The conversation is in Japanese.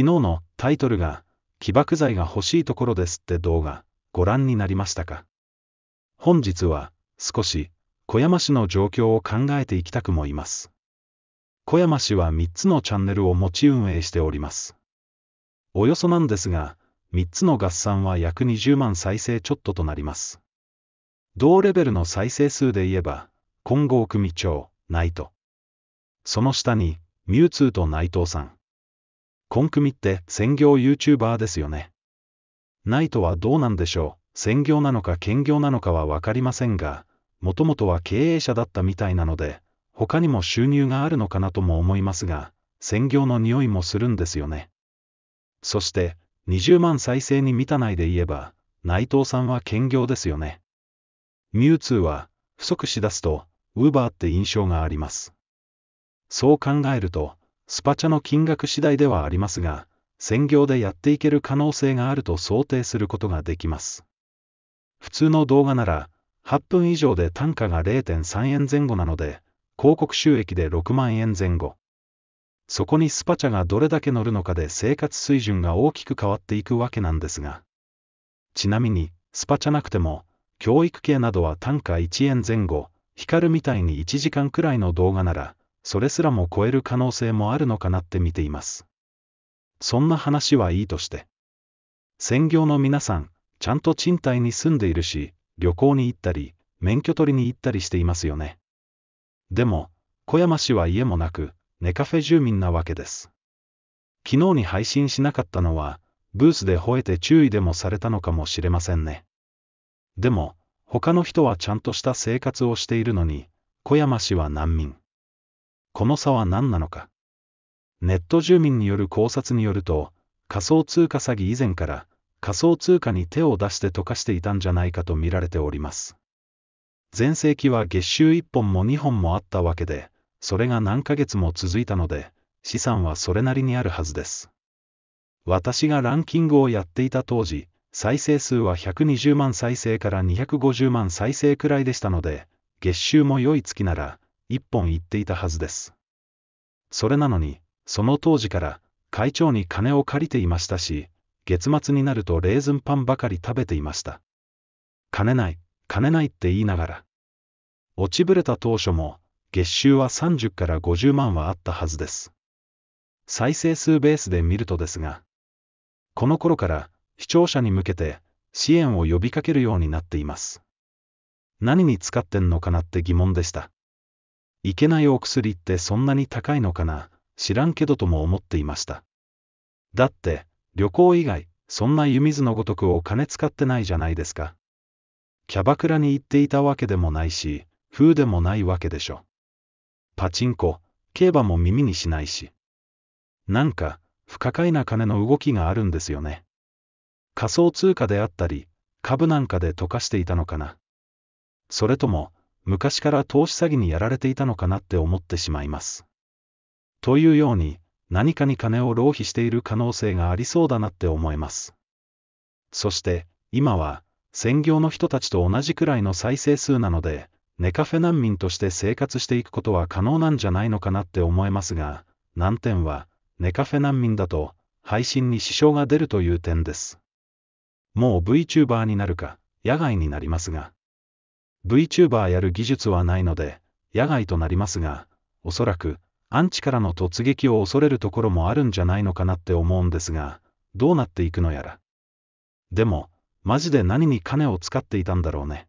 昨日のタイトルが、起爆剤が欲しいところですって動画、ご覧になりましたか本日は、少し、小山市の状況を考えていきたくもいます。小山市は3つのチャンネルを持ち運営しております。およそなんですが、3つの合算は約20万再生ちょっととなります。同レベルの再生数で言えば、金剛組長、ナイト。その下に、ミュウツーと内藤さん。コンクミって専業 YouTuber ですよね。ナイトはどうなんでしょう専業なのか兼業なのかは分かりませんが、もともとは経営者だったみたいなので、他にも収入があるのかなとも思いますが、専業の匂いもするんですよね。そして、20万再生に満たないで言えば、内藤さんは兼業ですよね。ミュウツーは、不足しだすと、ウーバーって印象があります。そう考えると、スパチャの金額次第ではありますが、専業でやっていける可能性があると想定することができます。普通の動画なら、8分以上で単価が0.3円前後なので、広告収益で6万円前後。そこにスパチャがどれだけ乗るのかで生活水準が大きく変わっていくわけなんですが。ちなみに、スパチャなくても、教育系などは単価1円前後、光るみたいに1時間くらいの動画なら、それすらも超える可能性もあるのかなって見ています。そんな話はいいとして。専業の皆さん、ちゃんと賃貸に住んでいるし、旅行に行ったり、免許取りに行ったりしていますよね。でも、小山氏は家もなく、ネカフェ住民なわけです。昨日に配信しなかったのは、ブースで吠えて注意でもされたのかもしれませんね。でも、他の人はちゃんとした生活をしているのに、小山氏は難民。この差は何なのか。ネット住民による考察によると、仮想通貨詐欺以前から仮想通貨に手を出して溶かしていたんじゃないかと見られております。前世紀は月収1本も2本もあったわけで、それが何ヶ月も続いたので、資産はそれなりにあるはずです。私がランキングをやっていた当時、再生数は120万再生から250万再生くらいでしたので、月収も良い月なら、一本言っていたはずです。それなのに、その当時から会長に金を借りていましたし、月末になるとレーズンパンばかり食べていました。金ない、金ないって言いながら。落ちぶれた当初も、月収は30から50万はあったはずです。再生数ベースで見るとですが、この頃から視聴者に向けて支援を呼びかけるようになっています。何に使ってんのかなって疑問でした。いけないお薬ってそんなに高いのかな、知らんけどとも思っていました。だって、旅行以外、そんな湯水のごとくお金使ってないじゃないですか。キャバクラに行っていたわけでもないし、風でもないわけでしょ。パチンコ、競馬も耳にしないし。なんか、不可解な金の動きがあるんですよね。仮想通貨であったり、株なんかで溶かしていたのかな。それとも、昔から投資詐欺にやられていたのかなって思ってしまいます。というように、何かに金を浪費している可能性がありそうだなって思います。そして、今は、専業の人たちと同じくらいの再生数なので、ネカフェ難民として生活していくことは可能なんじゃないのかなって思えますが、難点は、ネカフェ難民だと、配信に支障が出るという点です。もう VTuber になるか、野外になりますが。VTuber やる技術はないので、野外となりますが、おそらく、アンチからの突撃を恐れるところもあるんじゃないのかなって思うんですが、どうなっていくのやら。でも、マジで何に金を使っていたんだろうね。